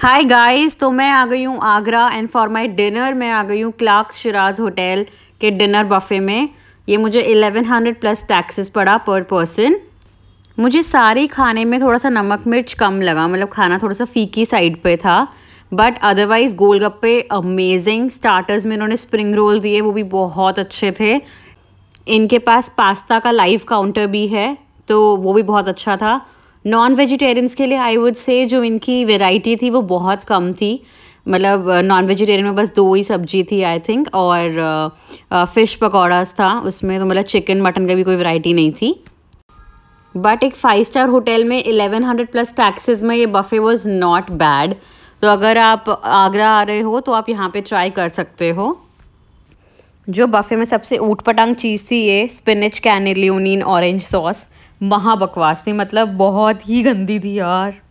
hi guys तो मैं आ गई हूँ Agra and for my dinner मैं आ गई हूँ क्लार्क शराज होटल के डिनर बफे में ये मुझे 1100 प्लस टैक्सेस पड़ा पर पर्सन मुझे सारे खाने में थोड़ा सा नमक मिर्च कम लगा मतलब खाना थोड़ा सा फीकी साइड पे था but otherwise golgappe amazing starters में इन्होंने स्प्रिंग रोल दिए वो भी बहुत अच्छे थे इनके पास पास्ता का लाइव काउंटर भी है तो वो भी बहुत अच्छा था नॉन वेजिटेरियंस के लिए आई वुड से जो इनकी वेराइटी थी वो बहुत कम थी मतलब नॉन uh, वेजिटेरियन में बस दो ही सब्जी थी आई थिंक और फ़िश uh, uh, पकौड़ास था उसमें तो मतलब चिकन मटन का भी कोई वैरायटी नहीं थी बट एक फाइव स्टार होटल में एलेवन हंड्रेड प्लस टैक्सेस में ये बफ़े वॉज नॉट बैड तो अगर आप आगरा आ रहे हो तो आप यहाँ पे ट्राई कर सकते हो जो बफ़े में सबसे ऊट चीज़ थी ये स्पिनच कैनिलियोनिन ऑरेंज सॉस महा बकवास थी मतलब बहुत ही गंदी थी यार